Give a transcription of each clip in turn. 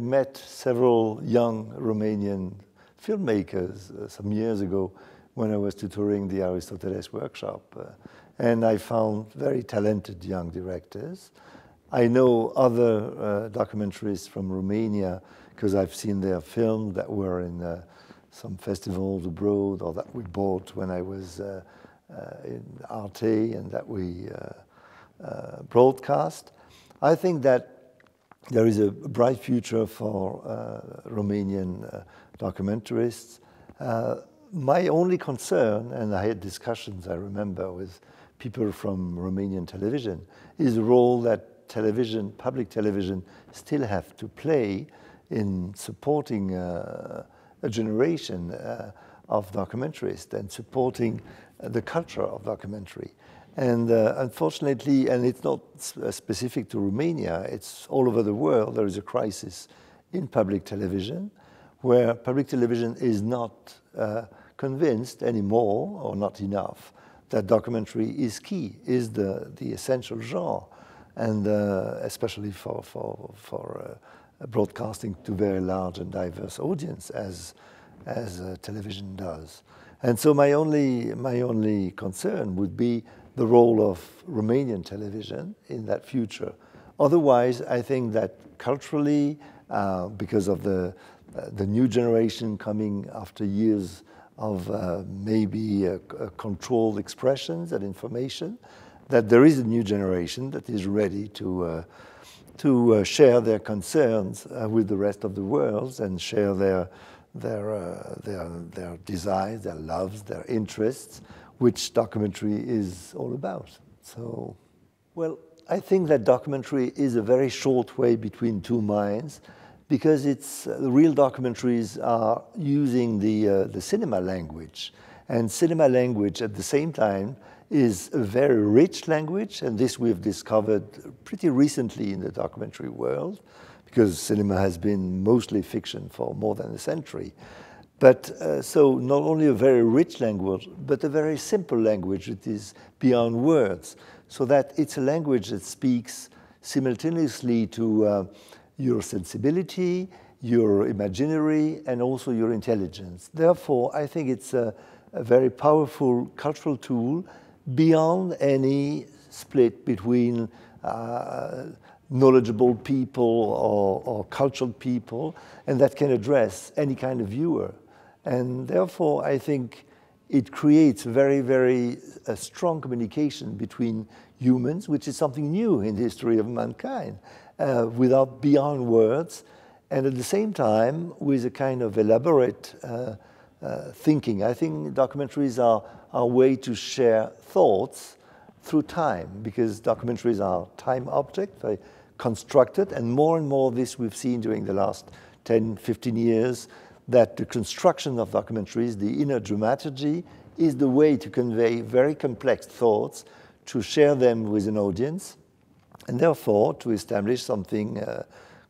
met several young Romanian filmmakers uh, some years ago when I was tutoring the Aristoteles workshop. Uh, and I found very talented young directors. I know other uh, documentaries from Romania because I've seen their films that were in uh, some festivals abroad or that we bought when I was uh, in Arte and that we broadcast. I think that there is a bright future for uh, Romanian uh, documentarists. Uh, my only concern, and I had discussions, I remember, with people from Romanian television, is the role that television, public television, still have to play in supporting uh, a generation uh, of documentarists and supporting the culture of documentary. And uh, unfortunately, and it's not uh, specific to Romania, it's all over the world, there is a crisis in public television where public television is not uh, convinced anymore or not enough that documentary is key, is the, the essential genre, and uh, especially for, for, for uh, broadcasting to very large and diverse audience as, as uh, television does. And so my only, my only concern would be the role of Romanian television in that future. Otherwise, I think that culturally, uh, because of the, uh, the new generation coming after years of uh, maybe uh, uh, controlled expressions and information, that there is a new generation that is ready to, uh, to share their concerns with the rest of the world and share their, their, their, their desires, their loves, their interests which documentary is all about. So, well, I think that documentary is a very short way between two minds because it's uh, the real documentaries are using the, uh, the cinema language. And cinema language at the same time is a very rich language, and this we've discovered pretty recently in the documentary world because cinema has been mostly fiction for more than a century. But uh, so not only a very rich language, but a very simple language. It is beyond words. So that it's a language that speaks simultaneously to uh, your sensibility, your imaginary, and also your intelligence. Therefore, I think it's a, a very powerful cultural tool beyond any split between uh, knowledgeable people or, or cultured people, and that can address any kind of viewer. And therefore, I think it creates very, very uh, strong communication between humans, which is something new in the history of mankind, uh, without beyond words, and at the same time with a kind of elaborate uh, uh thinking. I think documentaries are, a way to share thoughts through time, because documentaries are time objects, they constructed, and more and more of this we've seen during the last 10, 15 years, that the construction of documentaries, the inner dramaturgy, is the way to convey very complex thoughts, to share them with an audience, and therefore to establish something uh,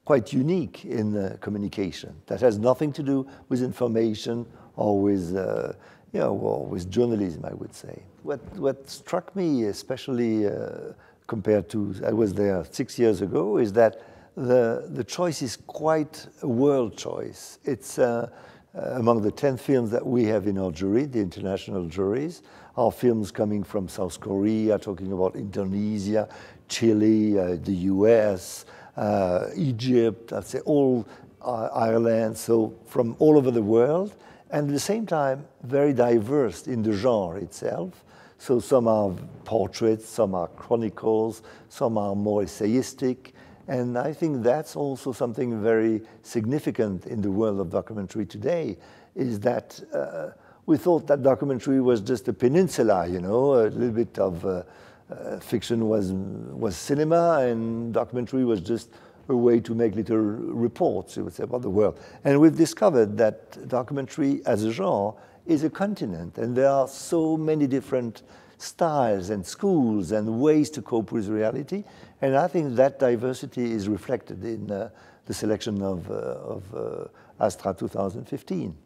quite unique in the uh, communication that has nothing to do with information or with, uh, you know, or with journalism, I would say. What, what struck me, especially uh, compared to, I was there six years ago, is that the, the choice is quite a world choice. It's uh, uh, among the 10 films that we have in our jury, the international juries, are films coming from South Korea, talking about Indonesia, Chile, uh, the US, uh, Egypt, I'd say all uh, Ireland, so from all over the world, and at the same time, very diverse in the genre itself. So some are portraits, some are chronicles, some are more essayistic, and I think that's also something very significant in the world of documentary today, is that uh, we thought that documentary was just a peninsula, you know, a little bit of uh, uh, fiction was, was cinema and documentary was just a way to make little reports, you would say, about the world. And we've discovered that documentary as a genre is a continent, and there are so many different styles and schools and ways to cope with reality. And I think that diversity is reflected in uh, the selection of, uh, of uh, Astra 2015,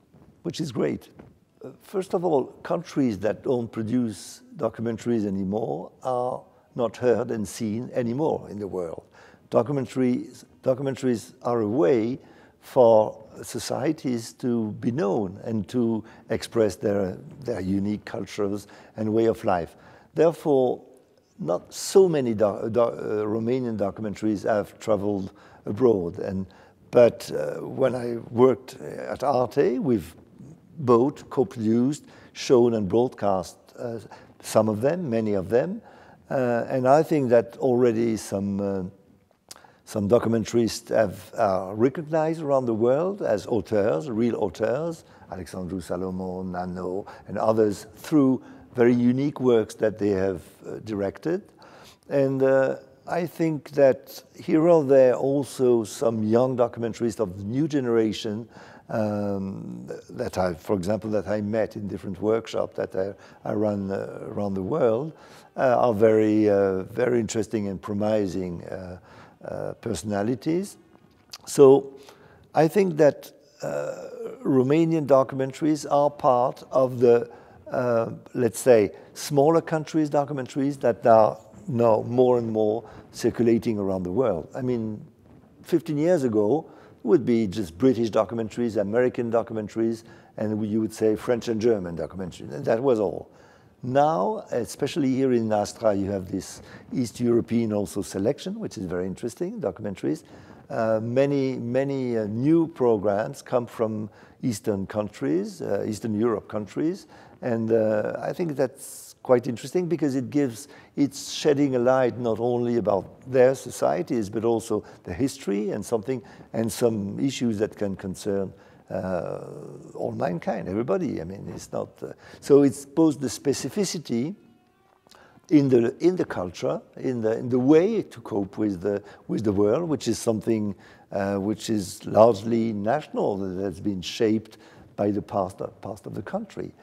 which is great. Uh, first of all, countries that don't produce documentaries anymore are not heard and seen anymore in the world. Documentaries, documentaries are a way for societies to be known and to express their, their unique cultures and way of life. Therefore, not so many do, do, uh, Romanian documentaries have traveled abroad. And, but uh, when I worked at Arte, we've both co-produced, shown and broadcast uh, some of them, many of them. Uh, and I think that already some, uh, some documentaries have, are recognized around the world as auteurs, real auteurs, Alexandru Salomon, Nano, and others through very unique works that they have uh, directed. And uh, I think that here or there also some young documentaries of the new generation um, that I, for example, that I met in different workshops that I, I run uh, around the world uh, are very, uh, very interesting and promising uh, personalities. So I think that Romanian documentaries are part of the uh, let's say, smaller countries documentaries that are now more and more circulating around the world. I mean, 15 years ago, would be just British documentaries, American documentaries, and you would say French and German documentaries, and that was all. Now, especially here in Astra, you have this East European also selection, which is very interesting, documentaries. Uh, many, many uh, new programs come from Eastern countries, uh, Eastern Europe countries, and uh, I think that's quite interesting because it gives, it's shedding a light not only about their societies, but also the history and something, and some issues that can concern uh, all mankind, everybody. I mean, it's not. Uh, so it's both the specificity in the in the culture, in the in the way to cope with the with the world, which is something uh, which is largely national that has been shaped by the past past of the country,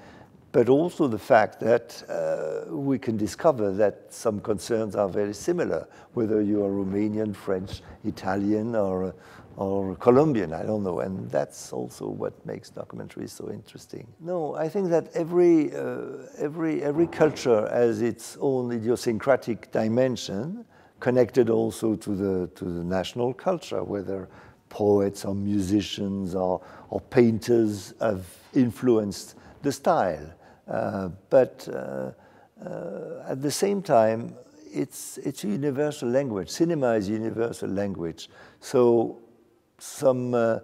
but also the fact that uh, we can discover that some concerns are very similar, whether you are Romanian, French, Italian, or, or Colombian, I don't know. And that's also what makes documentaries so interesting. No, I think that every, uh, every, every culture has its own idiosyncratic dimension, connected also to the, to the national culture, whether poets or musicians or, or painters have influenced the style uh, but uh, uh, at the same time, it's, it's a universal language. Cinema is a universal language. So some uh,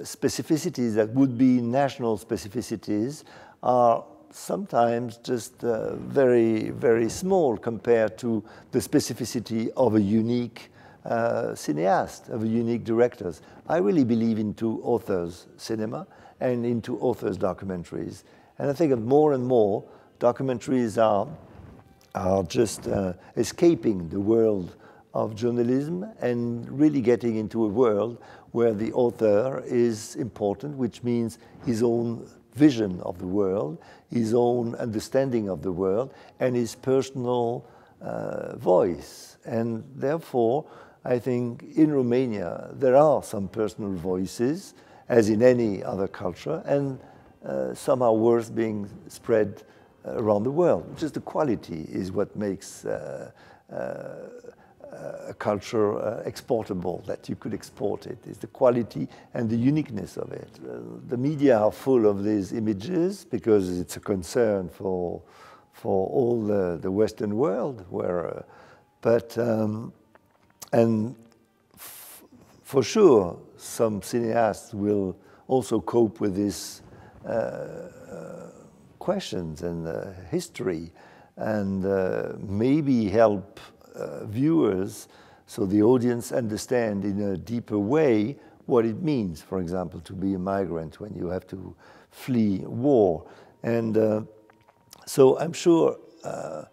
specificities that would be national specificities are sometimes just uh, very, very small compared to the specificity of a unique uh, cineast, of a unique director. I really believe into authors cinema and into authors' documentaries. And I think that more and more documentaries are, are just uh, escaping the world of journalism and really getting into a world where the author is important, which means his own vision of the world, his own understanding of the world, and his personal uh, voice. And therefore, I think in Romania there are some personal voices as in any other culture, and uh, somehow worth being spread around the world. Just the quality is what makes uh, uh, a culture uh, exportable, that you could export it, is the quality and the uniqueness of it. Uh, the media are full of these images because it's a concern for, for all the, the Western world. Where, uh, but, um, and for sure, some cineasts will also cope with these uh, uh, questions and uh, history and uh, maybe help viewers so the audience understand in a deeper way what it means, for example, to be a migrant when you have to flee war. And uh, so I'm sure uh,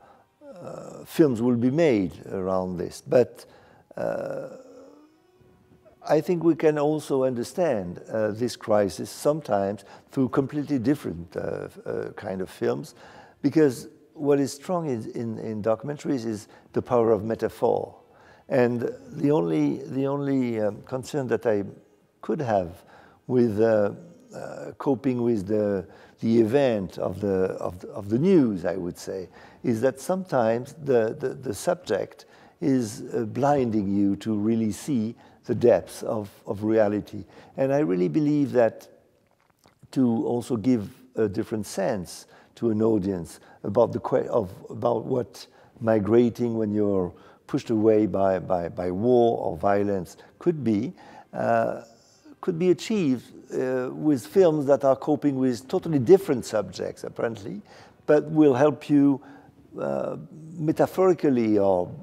uh, films will be made around this. But I think we can also understand uh, this crisis sometimes through completely different uh, uh, kind of films, because what is strong in, in, in, documentaries is the power of metaphor. And the only, the only um, concern that I could have with uh, uh, coping with the, the event of the, of, the, of the news, I would say, is that sometimes the, the, the subject is uh, blinding you to really see the depths of, of reality. And I really believe that to also give a different sense to an audience about the of about what migrating when you're pushed away by, by, by war or violence could be, uh, could be achieved uh, with films that are coping with totally different subjects, apparently, but will help you uh, metaphorically or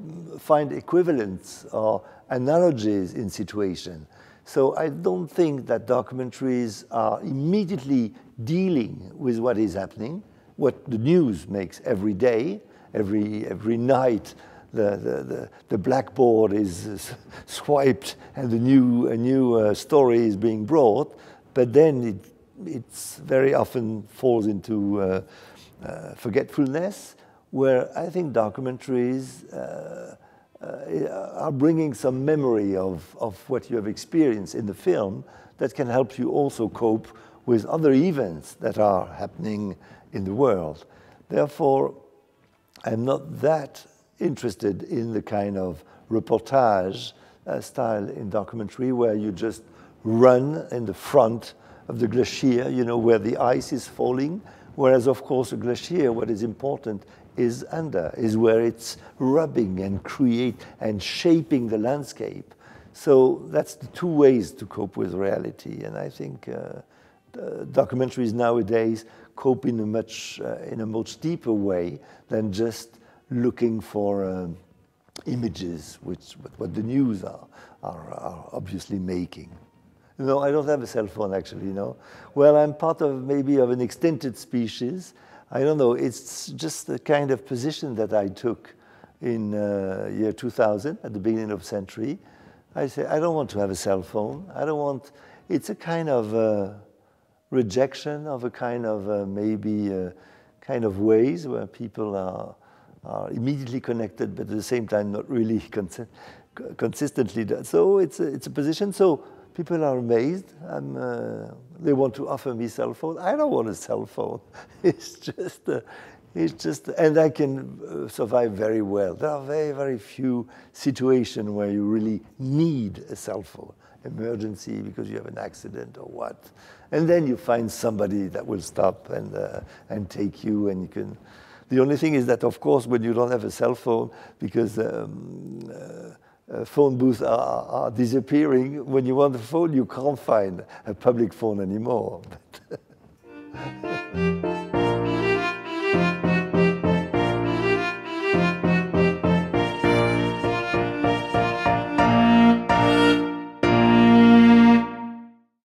find equivalents or analogies in situation. So I don't think that documentaries are immediately dealing with what is happening, what the news makes every day, every, every night. The, the, the, the blackboard is swiped and the new, a new uh, story is being brought, but then it it's very often falls into uh, uh forgetfulness, where I think documentaries uh, uh, are bringing some memory of, of what you have experienced in the film that can help you also cope with other events that are happening in the world. Therefore, I'm not that interested in the kind of reportage uh, style in documentary where you just run in the front of the glacier, you know, where the ice is falling Whereas, of course, a glacier, what is important is under, is where it's rubbing and create and shaping the landscape. So that's the two ways to cope with reality. And I think uh, documentaries nowadays cope in a much, uh, in a much deeper way than just looking for um, images, which what the news are, are, are obviously making. No, I don't have a cell phone actually, no. Well, I'm part of maybe of an extinct species. I don't know. It's just the kind of position that I took in uh, year 2000 at the beginning of century. I say, I don't want to have a cell phone. I don't want, it's a kind of uh, rejection of a kind of uh, maybe uh, kind of ways where people are, are immediately connected, but at the same time not really consistently. So it's a, it's a position. So people are amazed. Uh, they want to offer me cell phone. I don't want a cell phone. it's just, uh, it's just, and I can uh, survive very well. There are very, very few situations where you really need a cell phone. Emergency because you have an accident or what, and then you find somebody that will stop and uh, and take you, and you can. The only thing is that, of course, when you don't have a cell phone, because um, uh, uh, phone booths are, are, disappearing. When you want a phone, you can't find a public phone anymore.